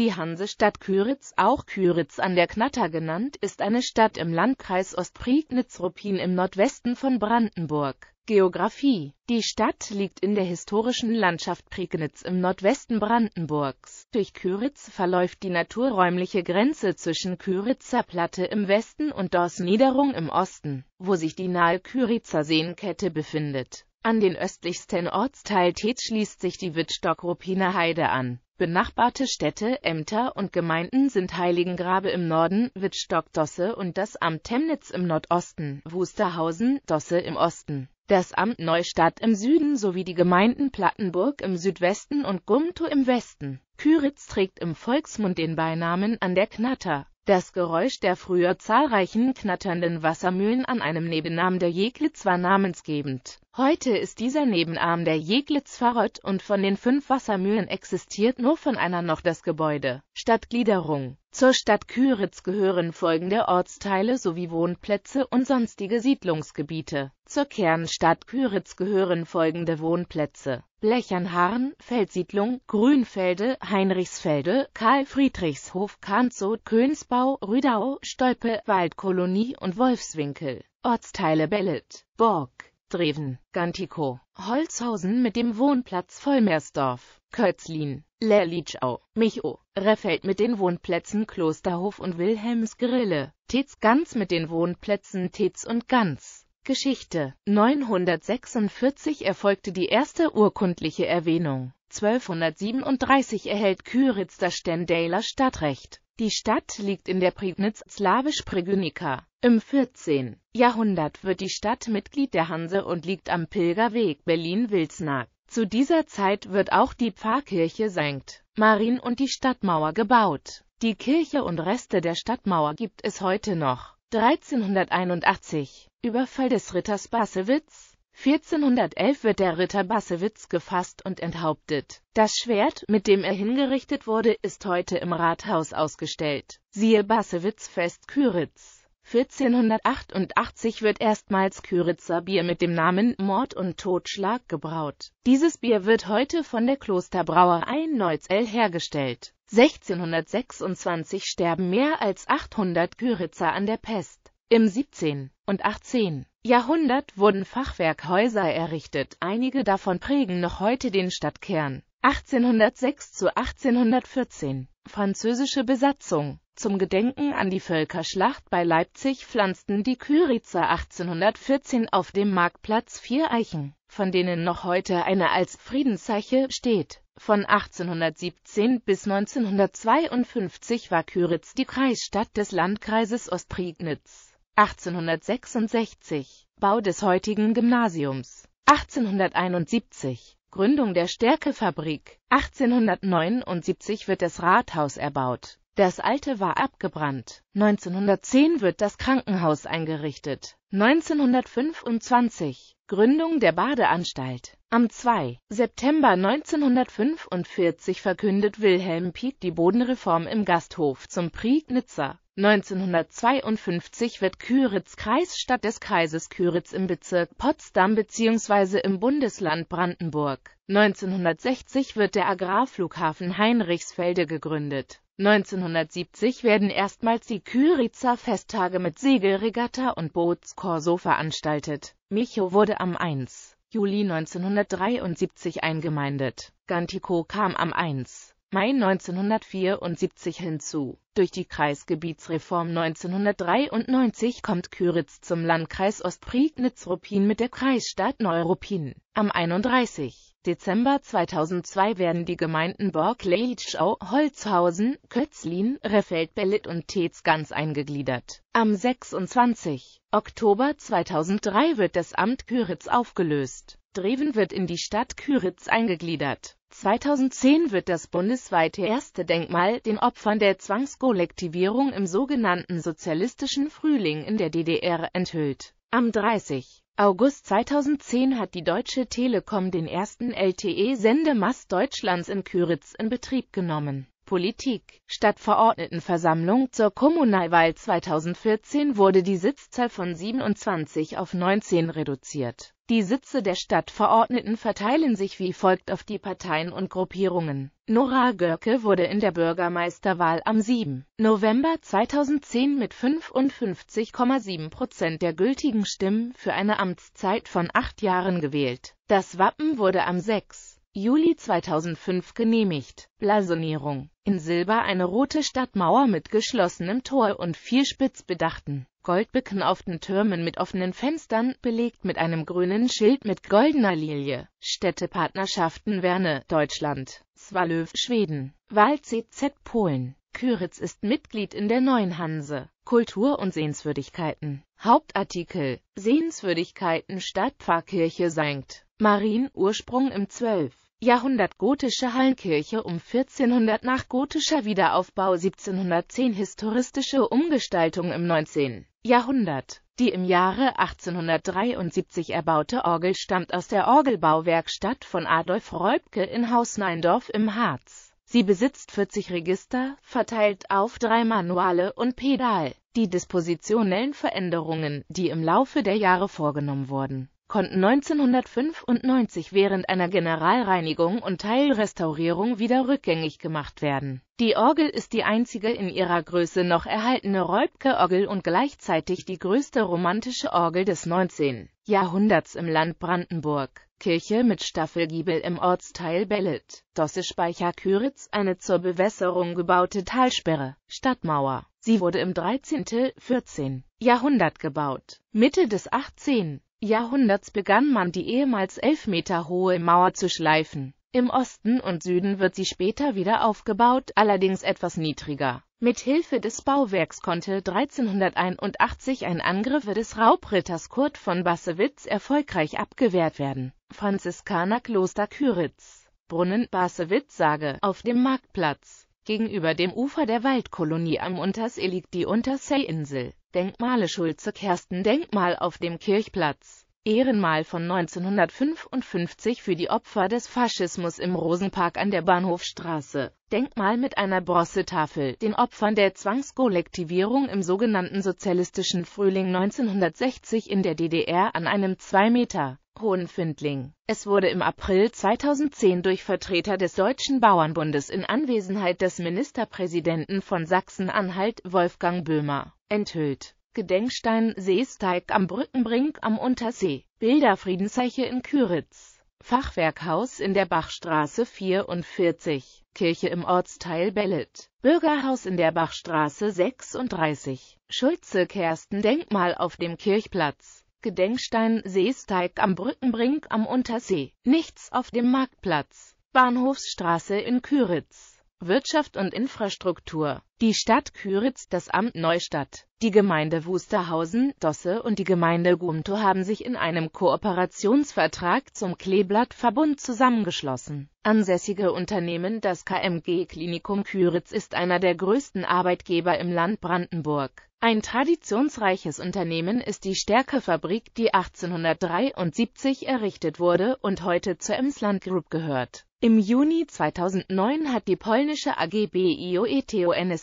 Die Hansestadt Küritz, auch Küritz an der Knatter genannt, ist eine Stadt im Landkreis Ostprignitz-Ruppin im Nordwesten von Brandenburg. Geografie Die Stadt liegt in der historischen Landschaft Prignitz im Nordwesten Brandenburgs. Durch Küritz verläuft die naturräumliche Grenze zwischen Küritzer Platte im Westen und Dorsniederung im Osten, wo sich die nahe Küritzer Seenkette befindet. An den östlichsten Ortsteil Tetz schließt sich die Wittstock-Ruppiner Heide an Benachbarte Städte, Ämter und Gemeinden sind Heiligengrabe im Norden, Wittstock Dosse und das Amt Temnitz im Nordosten, Wusterhausen Dosse im Osten. Das Amt Neustadt im Süden sowie die Gemeinden Plattenburg im Südwesten und Gumtow im Westen. Küritz trägt im Volksmund den Beinamen an der Knatter. Das Geräusch der früher zahlreichen knatternden Wassermühlen an einem Nebenarm der Jeglitz war namensgebend. Heute ist dieser Nebenarm der Jeglitz verrott und von den fünf Wassermühlen existiert nur von einer noch das Gebäude. Stadtgliederung Zur Stadt Küritz gehören folgende Ortsteile sowie Wohnplätze und sonstige Siedlungsgebiete. Zur Kernstadt Küritz gehören folgende Wohnplätze Blechernharn, Feldsiedlung, Grünfelde, Heinrichsfelde, Karl Friedrichshof, Kanzow, Könsbau, Rüdau, Stolpe, Waldkolonie und Wolfswinkel. Ortsteile Bellet, Borg, Dreven, Gantikow, Holzhausen mit dem Wohnplatz Vollmersdorf, Kötzlin, Lerlitschau, Micho, Reffeld mit den Wohnplätzen Klosterhof und Wilhelmsgrille, Tetz-Ganz mit den Wohnplätzen Tetz und Ganz. Geschichte. 946 erfolgte die erste urkundliche Erwähnung. 1237 erhält Kyritz das Stendaler Stadtrecht. Die Stadt liegt in der Prignitz slawisch Prigünica. Im 14. Jahrhundert wird die Stadt Mitglied der Hanse und liegt am Pilgerweg berlin wilsnag Zu dieser Zeit wird auch die Pfarrkirche St. Marien und die Stadtmauer gebaut. Die Kirche und Reste der Stadtmauer gibt es heute noch. 1381 Überfall des Ritters Bassewitz 1411 wird der Ritter Bassewitz gefasst und enthauptet. Das Schwert, mit dem er hingerichtet wurde, ist heute im Rathaus ausgestellt. Siehe Bassewitz-Fest Küritz 1488 wird erstmals Küritzer Bier mit dem Namen Mord und Totschlag gebraut. Dieses Bier wird heute von der Klosterbrauerei Neuzell hergestellt. 1626 sterben mehr als 800 Küritzer an der Pest. Im 17. und 18. Jahrhundert wurden Fachwerkhäuser errichtet, einige davon prägen noch heute den Stadtkern. 1806 zu 1814 Französische Besatzung zum Gedenken an die Völkerschlacht bei Leipzig pflanzten die Küritzer 1814 auf dem Marktplatz vier Eichen, von denen noch heute eine als Friedenszeiche steht. Von 1817 bis 1952 war Küritz die Kreisstadt des Landkreises Ostprignitz. 1866 Bau des heutigen Gymnasiums. 1871 Gründung der Stärkefabrik. 1879 wird das Rathaus erbaut. Das alte war abgebrannt. 1910 wird das Krankenhaus eingerichtet. 1925 Gründung der Badeanstalt. Am 2. September 1945 verkündet Wilhelm Pieck die Bodenreform im Gasthof zum Prignitzer 1952 wird Küritz Kreisstadt des Kreises Küritz im Bezirk Potsdam bzw. im Bundesland Brandenburg. 1960 wird der Agrarflughafen Heinrichsfelde gegründet. 1970 werden erstmals die Küritzer Festtage mit Segelregatta und Bootskorso veranstaltet. Micho wurde am 1. Juli 1973 eingemeindet. Gantico kam am 1. Mai 1974 hinzu. Durch die Kreisgebietsreform 1993 kommt Küritz zum Landkreis Ostprignitz-Ruppin mit der Kreisstadt Neuruppin. Am 31. Dezember 2002 werden die Gemeinden Borg, Leitschau, Holzhausen, Kötzlin, refeld Bellit und Tetz ganz eingegliedert. Am 26. Oktober 2003 wird das Amt Küritz aufgelöst. Dreven wird in die Stadt Küritz eingegliedert 2010 wird das bundesweite erste Denkmal den Opfern der Zwangskollektivierung im sogenannten Sozialistischen Frühling in der DDR enthüllt. Am 30. August 2010 hat die Deutsche Telekom den ersten LTE-Sendemast Deutschlands in Küritz in Betrieb genommen Politik, Stadtverordnetenversammlung zur Kommunalwahl 2014 wurde die Sitzzahl von 27 auf 19 reduziert. Die Sitze der Stadtverordneten verteilen sich wie folgt auf die Parteien und Gruppierungen. Nora Görke wurde in der Bürgermeisterwahl am 7. November 2010 mit 55,7 Prozent der gültigen Stimmen für eine Amtszeit von acht Jahren gewählt. Das Wappen wurde am 6. Juli 2005 genehmigt. Blasonierung. In Silber eine rote Stadtmauer mit geschlossenem Tor und vier spitz bedachten, goldbeknauften Türmen mit offenen Fenstern, belegt mit einem grünen Schild mit goldener Lilie. Städtepartnerschaften Werne, Deutschland, Svalöv, Schweden, Wahl CZ Polen. Küritz ist Mitglied in der Neuen Hanse. Kultur und Sehenswürdigkeiten. Hauptartikel Sehenswürdigkeiten Stadtpfarrkirche Sankt. Marienursprung im 12. Jahrhundert gotische Hallenkirche um 1400 nach gotischer Wiederaufbau 1710 historistische Umgestaltung im 19. Jahrhundert. Die im Jahre 1873 erbaute Orgel stammt aus der Orgelbauwerkstatt von Adolf Reubke in Haus Neindorf im Harz. Sie besitzt 40 Register, verteilt auf drei Manuale und Pedal. Die dispositionellen Veränderungen, die im Laufe der Jahre vorgenommen wurden, konnten 1995 während einer Generalreinigung und Teilrestaurierung wieder rückgängig gemacht werden. Die Orgel ist die einzige in ihrer Größe noch erhaltene räubke orgel und gleichzeitig die größte romantische Orgel des 19. Jahrhunderts im Land Brandenburg. Kirche mit Staffelgiebel im Ortsteil Bellet, Dossespeicher Küritz, eine zur Bewässerung gebaute Talsperre, Stadtmauer. Sie wurde im 13., 14. Jahrhundert gebaut. Mitte des 18. Jahrhunderts begann man die ehemals elf Meter hohe Mauer zu schleifen. Im Osten und Süden wird sie später wieder aufgebaut, allerdings etwas niedriger. Mit Hilfe des Bauwerks konnte 1381 ein Angriff des Raubritters Kurt von Bassewitz erfolgreich abgewehrt werden. Franziskanerkloster Küritz. Brunnen Bassewitz Sage auf dem Marktplatz. Gegenüber dem Ufer der Waldkolonie am Untersee liegt die Unterseeinsel. Denkmale Schulze-Kersten Denkmal auf dem Kirchplatz. Ehrenmal von 1955 für die Opfer des Faschismus im Rosenpark an der Bahnhofstraße. Denkmal mit einer Bronzetafel, den Opfern der Zwangskollektivierung im sogenannten sozialistischen Frühling 1960 in der DDR an einem 2 Meter hohen Findling. Es wurde im April 2010 durch Vertreter des Deutschen Bauernbundes in Anwesenheit des Ministerpräsidenten von Sachsen-Anhalt Wolfgang Böhmer enthüllt. Gedenkstein Seesteig am Brückenbrink am Untersee. Bilder in Küritz. Fachwerkhaus in der Bachstraße 44. Kirche im Ortsteil Bellet. Bürgerhaus in der Bachstraße 36. Schulze Kersten Denkmal auf dem Kirchplatz. Gedenkstein Seesteig am Brückenbrink am Untersee. Nichts auf dem Marktplatz. Bahnhofsstraße in Küritz. Wirtschaft und Infrastruktur, die Stadt Küritz, das Amt Neustadt, die Gemeinde Wusterhausen, Dosse und die Gemeinde Gumto haben sich in einem Kooperationsvertrag zum Kleeblattverbund zusammengeschlossen. Ansässige Unternehmen Das KMG Klinikum Küritz ist einer der größten Arbeitgeber im Land Brandenburg. Ein traditionsreiches Unternehmen ist die Stärkefabrik, die 1873 errichtet wurde und heute zur Emsland Group gehört. Im Juni 2009 hat die polnische AG BIOETO e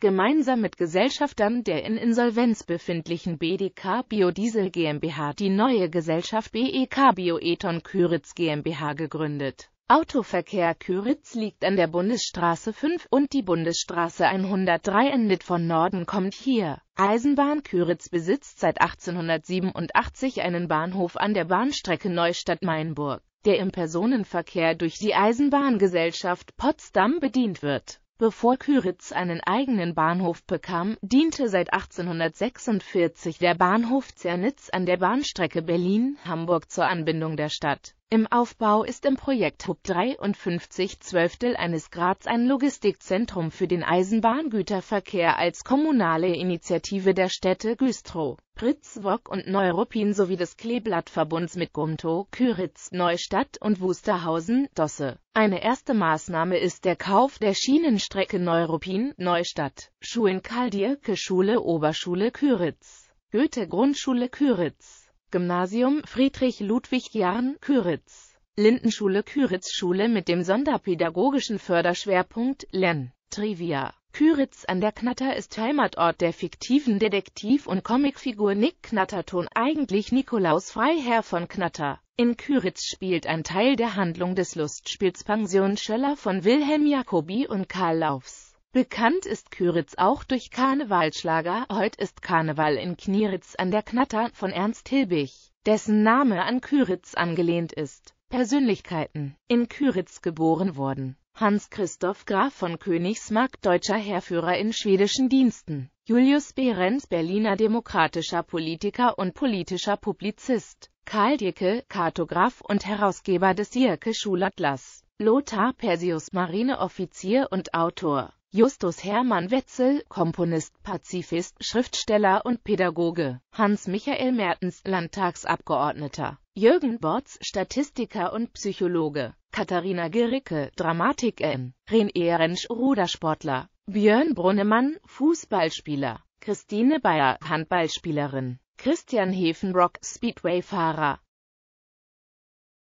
gemeinsam mit Gesellschaftern der in Insolvenz befindlichen BDK Biodiesel GmbH die neue Gesellschaft BEK Bioeton Küritz GmbH gegründet. Autoverkehr Küritz liegt an der Bundesstraße 5 und die Bundesstraße 103 endet von Norden kommt hier. Eisenbahn Küritz besitzt seit 1887 einen Bahnhof an der Bahnstrecke Neustadt-Mainburg der im Personenverkehr durch die Eisenbahngesellschaft Potsdam bedient wird. Bevor Küritz einen eigenen Bahnhof bekam, diente seit 1846 der Bahnhof Zernitz an der Bahnstrecke Berlin – Hamburg zur Anbindung der Stadt im Aufbau ist im Projekt Hub 53 Zwölftel eines Grads ein Logistikzentrum für den Eisenbahngüterverkehr als kommunale Initiative der Städte Güstrow, Pritzwok und Neuruppin sowie des Kleeblattverbunds mit Gumtow, Küritz, Neustadt und Wusterhausen, Dosse. Eine erste Maßnahme ist der Kauf der Schienenstrecke Neuruppin, Neustadt, Schulen Karl-Dierke-Schule, Oberschule Küritz, Goethe-Grundschule Küritz. Gymnasium Friedrich Ludwig Jarn, Küritz. Lindenschule Küritz Schule mit dem sonderpädagogischen Förderschwerpunkt Lern. Trivia Küritz an der Knatter ist Heimatort der fiktiven Detektiv- und Comicfigur Nick Knatterton, eigentlich Nikolaus Freiherr von Knatter. In Küritz spielt ein Teil der Handlung des Lustspiels Pension Schöller von Wilhelm Jacobi und Karl Laufs. Bekannt ist Küritz auch durch Karnevalschlager, Heut ist Karneval in Knieritz an der Knatter von Ernst Hilbig, dessen Name an Küritz angelehnt ist. Persönlichkeiten in Küritz geboren worden Hans Christoph Graf von Königsmarck, deutscher Heerführer in schwedischen Diensten. Julius Behrens, Berliner demokratischer Politiker und politischer Publizist. Karl Dirke, Kartograf und Herausgeber des Dirke Schulatlas. Lothar Persius, Marineoffizier und Autor. Justus Hermann Wetzel, Komponist, Pazifist, Schriftsteller und Pädagoge, Hans-Michael Mertens, Landtagsabgeordneter, Jürgen Botz, Statistiker und Psychologe, Katharina Gericke, Dramatikerin, Ren Rentsch, Rudersportler, Björn Brunnemann, Fußballspieler, Christine Bayer, Handballspielerin, Christian Hefenbrock, Speedwayfahrer,